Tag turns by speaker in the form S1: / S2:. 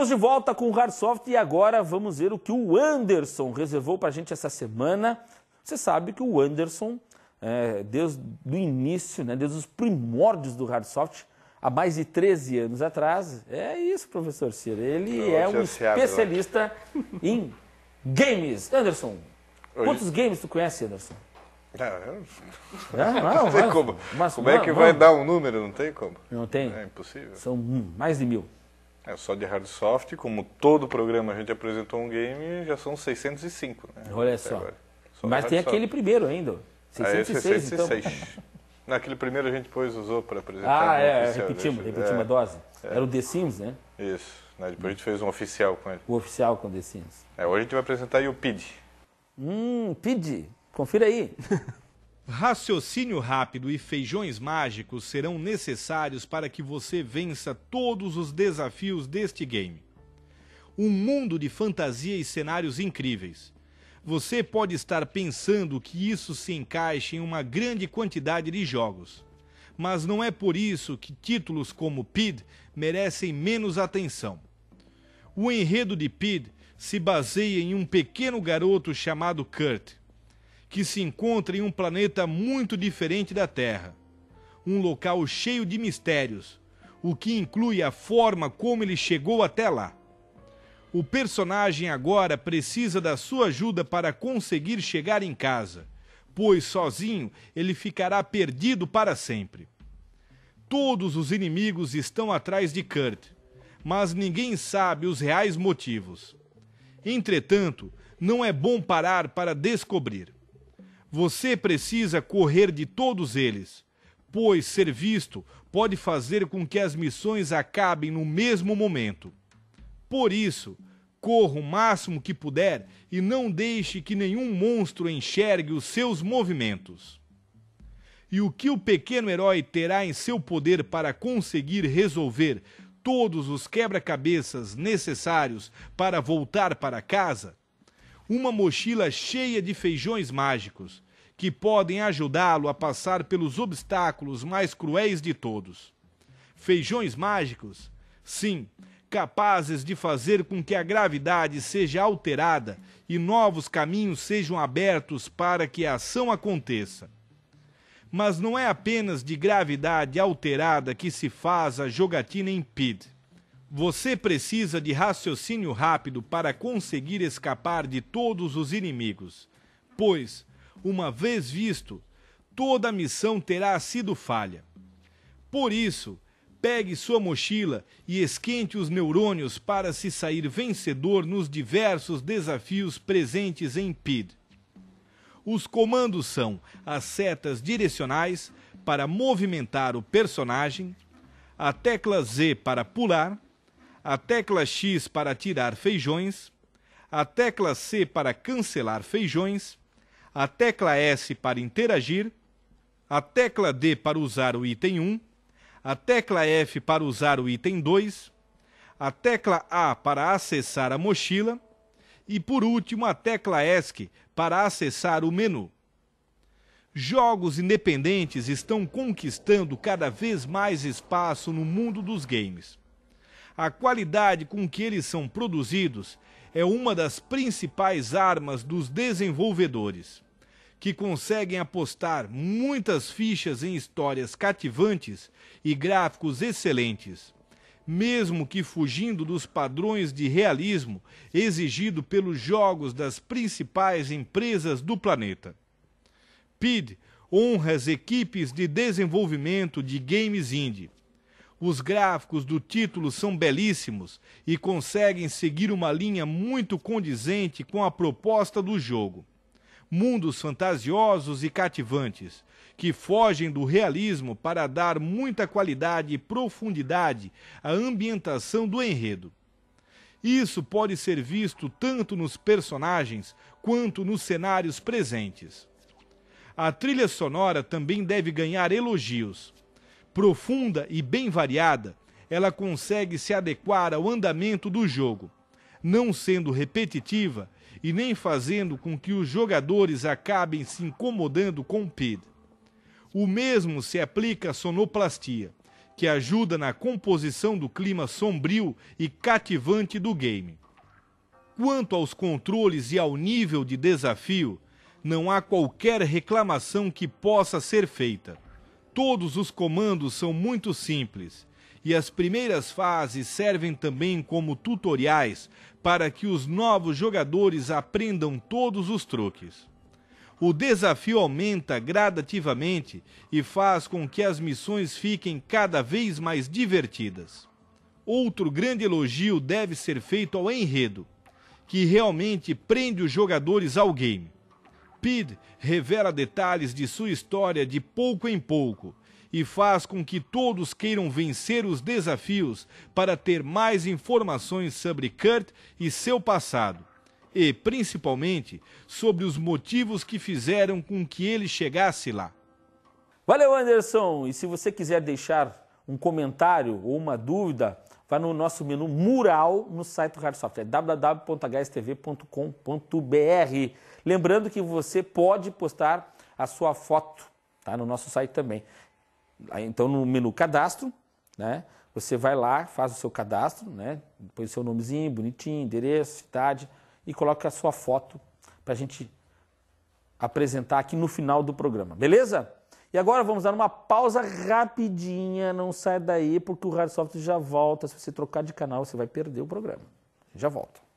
S1: Estamos de volta com o Hardsoft e agora vamos ver o que o Anderson reservou para a gente essa semana. Você sabe que o Anderson, é, desde o início, né, desde os primórdios do Hardsoft, há mais de 13 anos atrás, é isso, professor Cira Ele Eu é um né? especialista em games. Anderson, quantos games tu conhece, Anderson? Ah, não,
S2: ah, não, não, tem mas, como. Mas, como é que mano, vai mano, dar um número? Não tem como. Não tem. É impossível. São mais de mil. É só de hard soft, como todo programa a gente apresentou um game, já são 605, né? Olha só. só. Mas tem aquele
S1: primeiro ainda. 606, ah, é 606.
S2: Então. Naquele primeiro a gente depois usou para apresentar. Ah, né, é, oficial, repetimos, deixa... repetimos é, a dose. É.
S1: Era o The Sims, né?
S2: Isso. Né? Depois a gente fez um oficial com ele. O oficial com o The Sims. É, hoje a gente vai apresentar o PID. Hum, PID. Confira aí. Raciocínio rápido e feijões mágicos serão necessários para que você vença todos os desafios deste game. Um mundo de fantasia e cenários incríveis. Você pode estar pensando que isso se encaixa em uma grande quantidade de jogos, mas não é por isso que títulos como PID merecem menos atenção. O enredo de PID se baseia em um pequeno garoto chamado Kurt, que se encontra em um planeta muito diferente da Terra. Um local cheio de mistérios, o que inclui a forma como ele chegou até lá. O personagem agora precisa da sua ajuda para conseguir chegar em casa, pois sozinho ele ficará perdido para sempre. Todos os inimigos estão atrás de Kurt, mas ninguém sabe os reais motivos. Entretanto, não é bom parar para descobrir. Você precisa correr de todos eles, pois ser visto pode fazer com que as missões acabem no mesmo momento. Por isso, corra o máximo que puder e não deixe que nenhum monstro enxergue os seus movimentos. E o que o pequeno herói terá em seu poder para conseguir resolver todos os quebra-cabeças necessários para voltar para casa? uma mochila cheia de feijões mágicos, que podem ajudá-lo a passar pelos obstáculos mais cruéis de todos. Feijões mágicos? Sim, capazes de fazer com que a gravidade seja alterada e novos caminhos sejam abertos para que a ação aconteça. Mas não é apenas de gravidade alterada que se faz a jogatina em PID. Você precisa de raciocínio rápido para conseguir escapar de todos os inimigos, pois, uma vez visto, toda a missão terá sido falha. Por isso, pegue sua mochila e esquente os neurônios para se sair vencedor nos diversos desafios presentes em PID. Os comandos são as setas direcionais para movimentar o personagem, a tecla Z para pular a tecla X para tirar feijões, a tecla C para cancelar feijões, a tecla S para interagir, a tecla D para usar o item 1, a tecla F para usar o item 2, a tecla A para acessar a mochila e, por último, a tecla ESC para acessar o menu. Jogos independentes estão conquistando cada vez mais espaço no mundo dos games. A qualidade com que eles são produzidos é uma das principais armas dos desenvolvedores, que conseguem apostar muitas fichas em histórias cativantes e gráficos excelentes, mesmo que fugindo dos padrões de realismo exigido pelos jogos das principais empresas do planeta. PID honra as equipes de desenvolvimento de games indie os gráficos do título são belíssimos e conseguem seguir uma linha muito condizente com a proposta do jogo. Mundos fantasiosos e cativantes, que fogem do realismo para dar muita qualidade e profundidade à ambientação do enredo. Isso pode ser visto tanto nos personagens quanto nos cenários presentes. A trilha sonora também deve ganhar elogios. Profunda e bem variada, ela consegue se adequar ao andamento do jogo, não sendo repetitiva e nem fazendo com que os jogadores acabem se incomodando com o PID. O mesmo se aplica à sonoplastia, que ajuda na composição do clima sombrio e cativante do game. Quanto aos controles e ao nível de desafio, não há qualquer reclamação que possa ser feita. Todos os comandos são muito simples e as primeiras fases servem também como tutoriais para que os novos jogadores aprendam todos os truques. O desafio aumenta gradativamente e faz com que as missões fiquem cada vez mais divertidas. Outro grande elogio deve ser feito ao enredo, que realmente prende os jogadores ao game. Pid revela detalhes de sua história de pouco em pouco e faz com que todos queiram vencer os desafios para ter mais informações sobre Kurt e seu passado, e principalmente sobre os motivos que fizeram com que ele chegasse lá. Valeu, Anderson! E se você quiser deixar um comentário ou uma
S1: dúvida, vá no nosso menu mural no site do Rádio Software, www.hstv.com.br. Lembrando que você pode postar a sua foto tá? no nosso site também. Então, no menu cadastro, né? Você vai lá, faz o seu cadastro, né? Põe o seu nomezinho, bonitinho, endereço, cidade e coloca a sua foto para a gente apresentar aqui no final do programa, beleza? E agora vamos dar uma pausa rapidinha, não sai daí, porque o Hard Software já volta. Se você trocar de canal, você vai perder o programa. Já volto.